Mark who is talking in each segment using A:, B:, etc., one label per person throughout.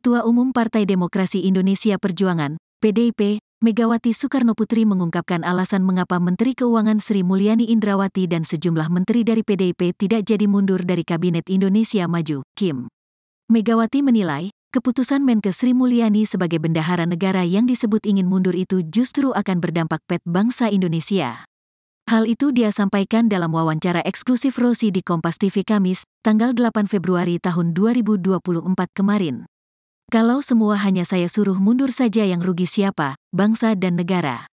A: Ketua Umum Partai Demokrasi Indonesia Perjuangan, PDIP, Megawati Soekarnoputri mengungkapkan alasan mengapa Menteri Keuangan Sri Mulyani Indrawati dan sejumlah menteri dari PDIP tidak jadi mundur dari Kabinet Indonesia Maju, Kim. Megawati menilai, keputusan Menke Sri Mulyani sebagai bendahara negara yang disebut ingin mundur itu justru akan berdampak pet bangsa Indonesia. Hal itu dia sampaikan dalam wawancara eksklusif Rosi di Kompas TV Kamis, tanggal 8 Februari tahun 2024 kemarin. Kalau semua hanya saya suruh mundur saja yang rugi siapa, bangsa dan negara.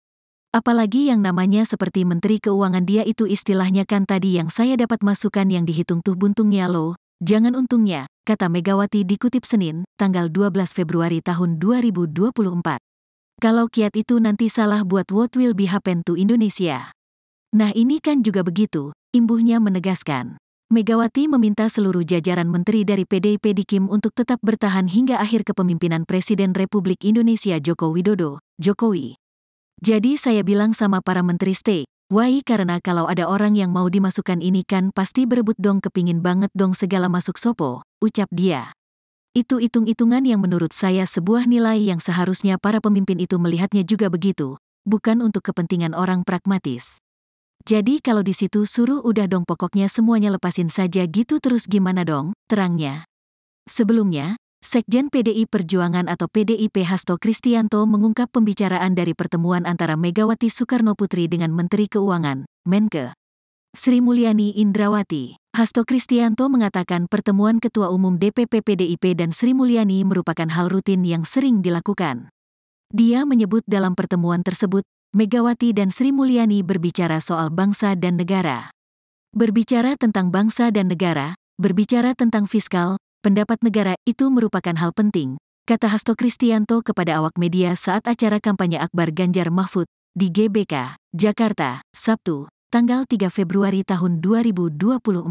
A: Apalagi yang namanya seperti Menteri Keuangan dia itu istilahnya kan tadi yang saya dapat masukan yang dihitung tuh buntungnya loh, jangan untungnya, kata Megawati dikutip Senin, tanggal 12 Februari tahun 2024. Kalau kiat itu nanti salah buat what will be happen to Indonesia. Nah ini kan juga begitu, imbuhnya menegaskan. Megawati meminta seluruh jajaran menteri dari PDIP di Kim untuk tetap bertahan hingga akhir kepemimpinan Presiden Republik Indonesia Joko Widodo, Jokowi. Jadi saya bilang sama para menteri stay, wai karena kalau ada orang yang mau dimasukkan ini kan pasti berebut dong kepingin banget dong segala masuk sopo, ucap dia. Itu hitung-hitungan yang menurut saya sebuah nilai yang seharusnya para pemimpin itu melihatnya juga begitu, bukan untuk kepentingan orang pragmatis. Jadi kalau di situ suruh udah dong pokoknya semuanya lepasin saja gitu terus gimana dong, terangnya. Sebelumnya, Sekjen PDI Perjuangan atau PDIP Hasto Kristianto mengungkap pembicaraan dari pertemuan antara Megawati Soekarno Putri dengan Menteri Keuangan, Menke. Sri Mulyani Indrawati. Hasto Kristianto mengatakan pertemuan Ketua Umum DPP PDIP dan Sri Mulyani merupakan hal rutin yang sering dilakukan. Dia menyebut dalam pertemuan tersebut, Megawati dan Sri Mulyani berbicara soal bangsa dan negara. Berbicara tentang bangsa dan negara, berbicara tentang fiskal, pendapat negara itu merupakan hal penting, kata Hasto Kristianto kepada awak media saat acara kampanye Akbar Ganjar Mahfud di GBK, Jakarta, Sabtu, tanggal 3 Februari tahun 2024.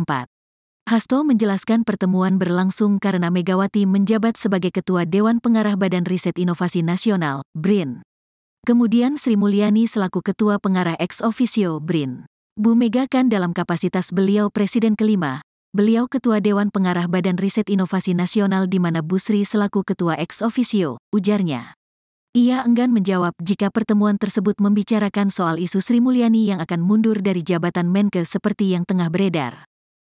A: Hasto menjelaskan pertemuan berlangsung karena Megawati menjabat sebagai Ketua Dewan Pengarah Badan Riset Inovasi Nasional, BRIN. Kemudian Sri Mulyani selaku Ketua Pengarah Ex Officio BRIN. Bu Mega kan dalam kapasitas beliau Presiden kelima, beliau Ketua Dewan Pengarah Badan Riset Inovasi Nasional di mana Bu Sri selaku Ketua Ex Officio, ujarnya. Ia enggan menjawab jika pertemuan tersebut membicarakan soal isu Sri Mulyani yang akan mundur dari jabatan Menke seperti yang tengah beredar.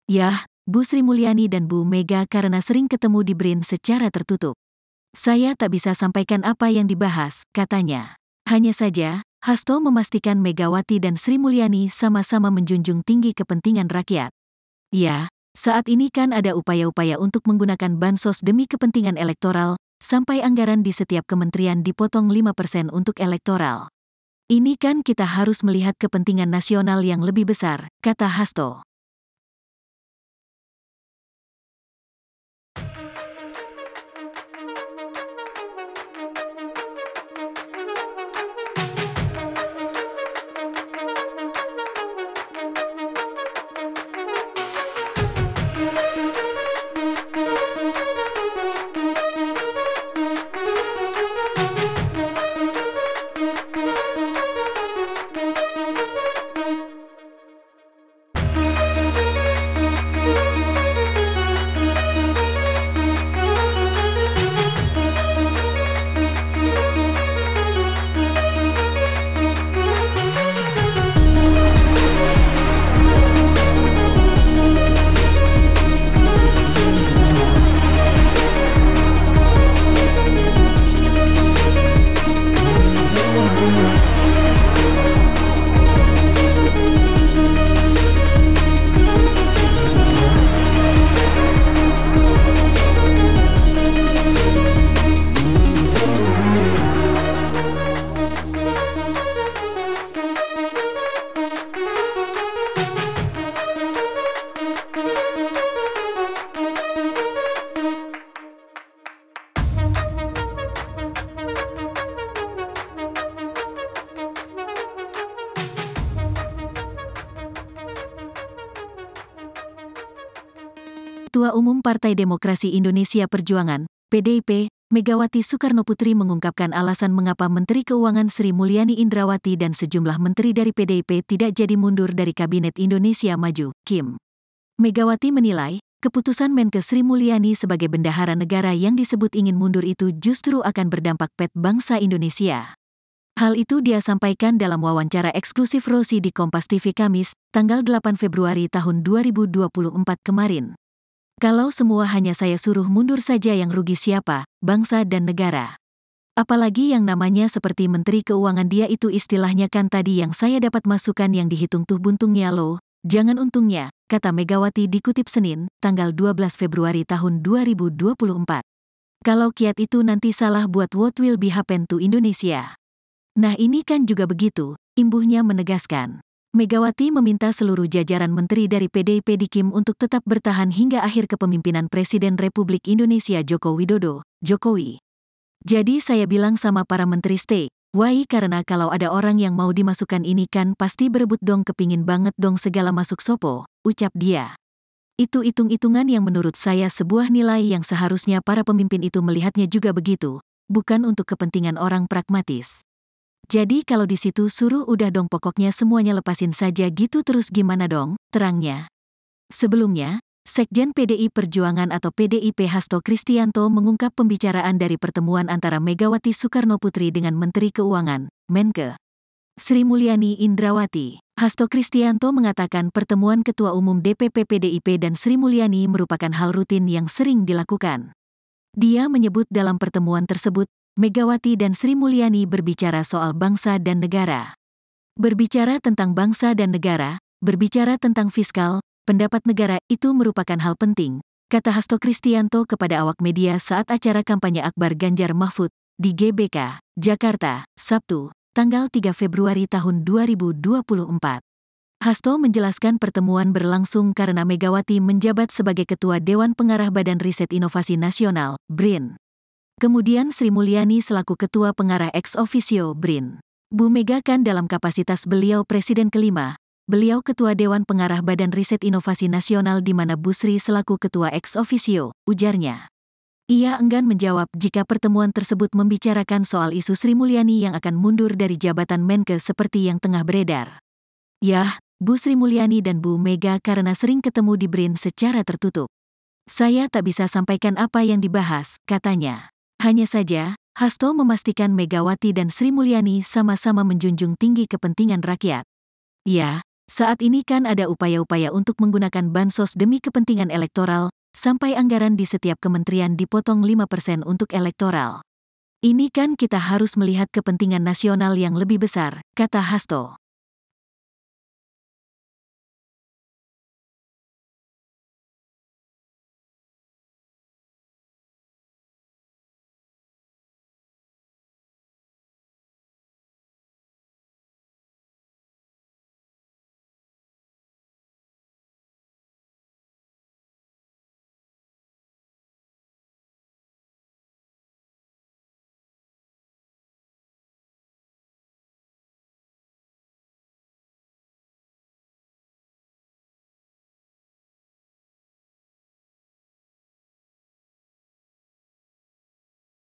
A: Yah, Bu Sri Mulyani dan Bu Mega karena sering ketemu di BRIN secara tertutup. Saya tak bisa sampaikan apa yang dibahas, katanya. Hanya saja, Hasto memastikan Megawati dan Sri Mulyani sama-sama menjunjung tinggi kepentingan rakyat. Ya, saat ini kan ada upaya-upaya untuk menggunakan bansos demi kepentingan elektoral, sampai anggaran di setiap kementerian dipotong 5% untuk elektoral. Ini kan kita harus melihat kepentingan nasional yang lebih besar, kata Hasto. Ketua Umum Partai Demokrasi Indonesia Perjuangan, PDIP, Megawati Soekarnoputri mengungkapkan alasan mengapa Menteri Keuangan Sri Mulyani Indrawati dan sejumlah menteri dari PDIP tidak jadi mundur dari Kabinet Indonesia Maju, Kim. Megawati menilai, keputusan Menke Sri Mulyani sebagai bendahara negara yang disebut ingin mundur itu justru akan berdampak pet bangsa Indonesia. Hal itu dia sampaikan dalam wawancara eksklusif Rosi di Kompas TV Kamis, tanggal 8 Februari tahun 2024 kemarin. Kalau semua hanya saya suruh mundur saja yang rugi siapa, bangsa dan negara. Apalagi yang namanya seperti Menteri Keuangan dia itu istilahnya kan tadi yang saya dapat masukan yang dihitung tuh buntungnya loh, jangan untungnya, kata Megawati dikutip Senin, tanggal 12 Februari tahun 2024. Kalau kiat itu nanti salah buat what will be happen to Indonesia. Nah ini kan juga begitu, imbuhnya menegaskan. Megawati meminta seluruh jajaran menteri dari PDIP Dikim untuk tetap bertahan hingga akhir kepemimpinan Presiden Republik Indonesia Joko Widodo, Jokowi. Jadi saya bilang sama para menteri stay, wai karena kalau ada orang yang mau dimasukkan ini kan pasti berebut dong kepingin banget dong segala masuk sopo, ucap dia. Itu hitung-hitungan yang menurut saya sebuah nilai yang seharusnya para pemimpin itu melihatnya juga begitu, bukan untuk kepentingan orang pragmatis. Jadi kalau di situ suruh udah dong pokoknya semuanya lepasin saja gitu terus gimana dong, terangnya. Sebelumnya, Sekjen PDI Perjuangan atau PDIP Hasto Kristianto mengungkap pembicaraan dari pertemuan antara Megawati Soekarno Putri dengan Menteri Keuangan, Menke. Sri Mulyani Indrawati. Hasto Kristianto mengatakan pertemuan Ketua Umum DPP PDIP dan Sri Mulyani merupakan hal rutin yang sering dilakukan. Dia menyebut dalam pertemuan tersebut Megawati dan Sri Mulyani berbicara soal bangsa dan negara. Berbicara tentang bangsa dan negara, berbicara tentang fiskal, pendapat negara itu merupakan hal penting, kata Hasto Kristianto kepada awak media saat acara kampanye Akbar Ganjar Mahfud di GBK, Jakarta, Sabtu, tanggal 3 Februari tahun 2024. Hasto menjelaskan pertemuan berlangsung karena Megawati menjabat sebagai Ketua Dewan Pengarah Badan Riset Inovasi Nasional, BRIN. Kemudian Sri Mulyani selaku Ketua Pengarah Ex Officio BRIN. Bu Mega kan dalam kapasitas beliau Presiden kelima, beliau Ketua Dewan Pengarah Badan Riset Inovasi Nasional di mana Bu Sri selaku Ketua Ex Officio, ujarnya. Ia enggan menjawab jika pertemuan tersebut membicarakan soal isu Sri Mulyani yang akan mundur dari jabatan Menke seperti yang tengah beredar. Yah, Bu Sri Mulyani dan Bu Mega karena sering ketemu di BRIN secara tertutup. Saya tak bisa sampaikan apa yang dibahas, katanya. Hanya saja, Hasto memastikan Megawati dan Sri Mulyani sama-sama menjunjung tinggi kepentingan rakyat. Ya, saat ini kan ada upaya-upaya untuk menggunakan bansos demi kepentingan elektoral, sampai anggaran di setiap kementerian dipotong 5% untuk elektoral. Ini kan kita harus melihat kepentingan nasional yang lebih besar, kata Hasto.